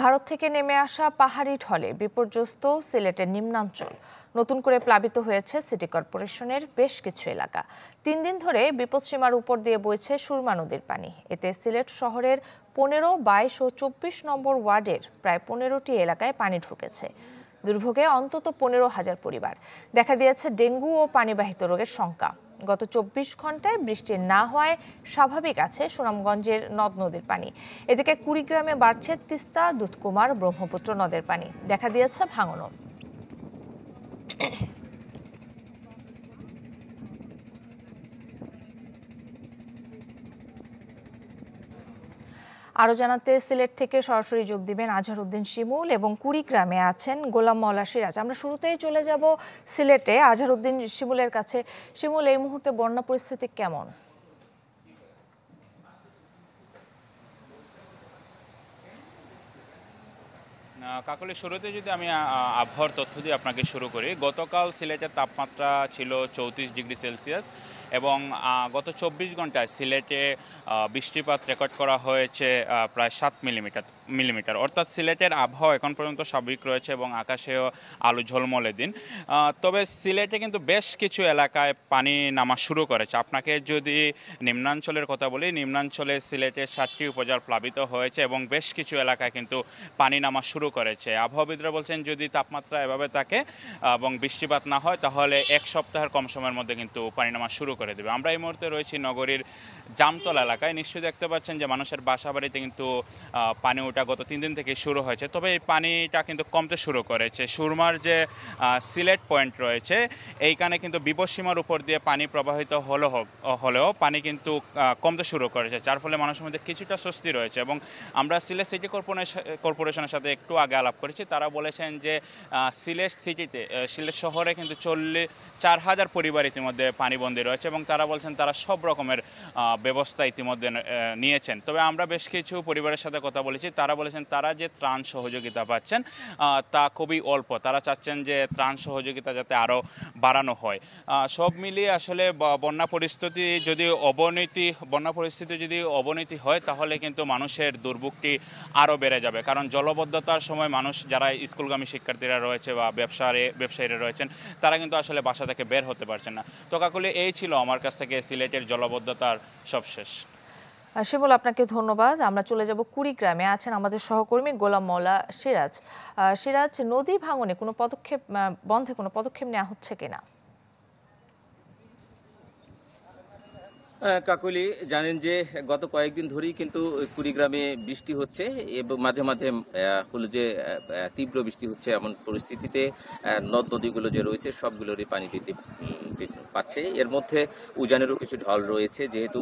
ভারত থেকে নেমে আসা পাহাড়ি ঢলে বিপর্যস্ত সিলেটের নিম্নাঞ্চল নতুন করে প্লাবিত হয়েছে সিটি কর্পোরেশনের বেশ কিছু এলাকা তিন দিন ধরে বিপদসীমার উপর দিয়ে বইছে সুরমা নদীর পানি এতে সিলেট শহরের পনেরো বাইশ ও চব্বিশ নম্বর ওয়ার্ডের প্রায় পনেরোটি এলাকায় পানি ঢুকেছে দুর্ভোগে অন্তত পনেরো হাজার পরিবার দেখা দিয়েছে ডেঙ্গু ও পানিবাহিত রোগের সংখ্যা গত চব্বিশ ঘন্টায় বৃষ্টি না হওয়ায় স্বাভাবিক আছে সুনামগঞ্জের নদ নদীর পানি এদিকে কুড়িগ্রামে বাড়ছে তিস্তা দুধকুমার ব্রহ্মপুত্র নদের পানি দেখা দিয়েছে ভাঙনও আরও জানাতে সিলেট থেকে সরাসরি যোগ দিবেন আজহারউদ্দিন শিমুল এবং কুড়িগ্রামে আছেন গোলাম মওলা সিরাজ আমরা শুরুতেই চলে যাব সিলেটে আজহারউদ্দিন শিমুলের কাছে শিমুল এই মুহূর্তে বন্যা পরিস্থিতি কেমন কাকলের শুরুতে যদি আমি আবহাওয়ার তথ্য দিয়ে আপনাকে শুরু করি গতকাল সিলেটের তাপমাত্রা ছিল চৌত্রিশ ডিগ্রি সেলসিয়াস এবং গত চব্বিশ ঘন্টায় সিলেটে বৃষ্টিপাত রেকর্ড করা হয়েছে প্রায় সাত মিলিমিটার মিলিমিটার অর্থাৎ সিলেটের আবহাওয়া এখন পর্যন্ত স্বাভাবিক রয়েছে এবং আকাশেও আলু ঝলমলে দিন তবে সিলেটে কিন্তু বেশ কিছু এলাকায় পানি নামা শুরু করেছে আপনাকে যদি নিম্নাঞ্চলের কথা বলি নিম্নাঞ্চলে সিলেটের সাতটি উপজার প্লাবিত হয়েছে এবং বেশ কিছু এলাকায় কিন্তু পানি নামা শুরু করেছে আবহাওয়াবিদরা বলছেন যদি তাপমাত্রা এভাবে থাকে এবং বৃষ্টিপাত না হয় তাহলে এক সপ্তাহের কম সময়ের মধ্যে কিন্তু পানি নামা শুরু করে দেবে আমরা এই মুহূর্তে রয়েছি নগরীর জামতলা এলাকায় নিশ্চয়ই দেখতে পাচ্ছেন যে মানুষের বাসা বাড়িতে কিন্তু পানি ওঠা যেটা গত তিন দিন থেকে শুরু হয়েছে তবে এই পানিটা কিন্তু কমতে শুরু করেছে সুরমার যে সিলেট পয়েন্ট রয়েছে এইখানে কিন্তু বিপদসীমার উপর দিয়ে পানি প্রবাহিত হলো হলেও পানি কিন্তু কমতে শুরু করেছে যার ফলে মানুষের মধ্যে কিছুটা স্বস্তি রয়েছে এবং আমরা সিলেট সিটি কর্পোরেশন কর্পোরেশনের সাথে একটু আগে আলাপ করেছি তারা বলেছেন যে সিলেট সিটিতে সিলেট শহরে কিন্তু চল্লিশ চার হাজার পরিবার ইতিমধ্যে পানিবন্দী রয়েছে এবং তারা বলছেন তারা সব রকমের ব্যবস্থা ইতিমধ্যে নিয়েছেন তবে আমরা বেশ কিছু পরিবারের সাথে কথা বলেছি তারা বলেছেন তারা যে ত্রাণ সহযোগিতা পাচ্ছেন তা খুবই অল্প তারা চাচ্ছেন যে ত্রাণ সহযোগিতা যাতে আরও বাড়ানো হয় সব মিলিয়ে আসলে বন্যা পরিস্থিতি যদি অবনতি বন্যা পরিস্থিতি যদি অবনতি হয় তাহলে কিন্তু মানুষের দুর্ভোগটি আরও বেড়ে যাবে কারণ জলবদ্ধতার সময় মানুষ যারা স্কুলগামী শিক্ষার্থীরা রয়েছে বা ব্যবসারে ব্যবসায়ীরা রয়েছেন তারা কিন্তু আসলে বাসা থেকে বের হতে পারছেন না তো কাকুলি এই ছিল আমার কাছ থেকে সিলেটের জলবদ্ধতার সবশেষ শিমুল আপনাকে ধন্যবাদ আমরা চলে যাব কুড়িগ্রামে আছেন আমাদের সহকর্মী গোলাম মৌলা সিরাজ সিরাজ নদী ভাঙনে কোনো পদক্ষেপ বন্ধে কোনো পদক্ষেপ নেওয়া হচ্ছে কিনা কাকুলি জানেন যে গত কয়েকদিন ধরেই কিন্তু কুড়িগ্রামে বৃষ্টি হচ্ছে এবং মাঝে মাঝে হলো যে তীব্র বৃষ্টি হচ্ছে এমন পরিস্থিতিতে নদ নদীগুলো যে রয়েছে সবগুলোরই পানি বৃদ্ধি পাচ্ছে এর মধ্যে উজানেরও কিছু ঢল রয়েছে যেহেতু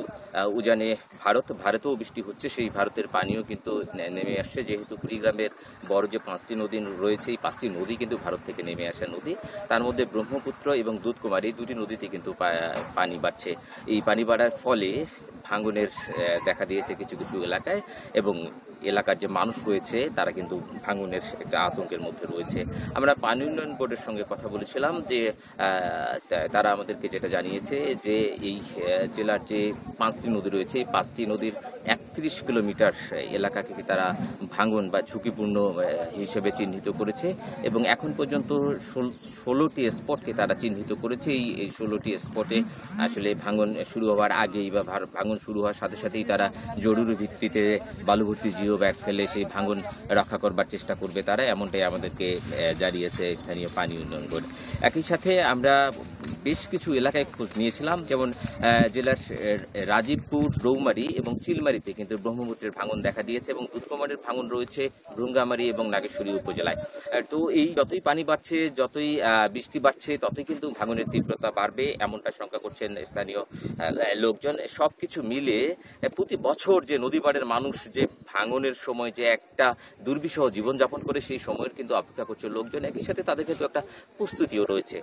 উজানে ভারত ভারতেও বৃষ্টি হচ্ছে সেই ভারতের পানিও কিন্তু নেমে আসছে যেহেতু কুড়িগ্রামের বড় যে পাঁচটি নদী রয়েছে এই পাঁচটি নদী কিন্তু ভারত থেকে নেমে আসা নদী তার মধ্যে ব্রহ্মপুত্র এবং দুধকুমার এই দুটি নদীতে কিন্তু পানি বাড়ছে এই পানি বাড়ার ফলে ভাঙনের দেখা দিয়েছে কিছু কিছু এলাকায় এবং এলাকার যে মানুষ রয়েছে তারা কিন্তু ভাঙনের একটা আতঙ্কের মধ্যে রয়েছে আমরা পানি উন্নয়ন বোর্ডের সঙ্গে কথা বলেছিলাম যে তারা আমাদেরকে যেটা জানিয়েছে যে এই জেলার যে পাঁচটি নদী রয়েছে এই পাঁচটি নদীর একত্রিশ কিলোমিটার এলাকাকে তারা ভাঙন বা ঝুঁকিপূর্ণ হিসেবে চিহ্নিত করেছে এবং এখন পর্যন্ত ষোলোটি স্পটকে তারা চিহ্নিত করেছে এই ষোলোটি স্পটে আসলে ভাঙন শুরু হওয়ার আগেই বা ভাঙন ভাঙন শুরু হওয়ার সাথে সাথেই তারা জরুরি ভিত্তিতে বালুভর্তি জিও ব্যাগ ফেলে সেই ভাঙন রক্ষা করবার চেষ্টা করবে তারা এমনটাই আমাদেরকে জানিয়েছে স্থানীয় পানি উন্নয়ন বোর্ড একই সাথে আমরা বেশ কিছু এলাকায় খোঁজ নিয়েছিলাম যেমন জেলার রাজীবপুর রৌমারি এবং চিলমারিতে কিন্তু ব্রহ্মপুত্রের ভাঙন দেখা দিয়েছে এবং উৎকমণের ভাঙন রয়েছে ভ্রুঙ্গামারি এবং নাগেশ্বরী উপজেলায় তো এই যতই পানি বাড়ছে যতই বৃষ্টি বাড়ছে ততই কিন্তু ভাঙনের তীব্রতা বাড়বে এমনটা শঙ্কা করছেন স্থানীয় লোকজন সব কিছু মিলে প্রতি বছর যে নদীপাড়ের মানুষ যে ভাঙনের সময় যে একটা দুর্বিষহ জীবনযাপন করে সেই সময়ের কিন্তু অপেক্ষা করছে লোকজন একই সাথে তাদের কিন্তু একটা প্রস্তুতিও রয়েছে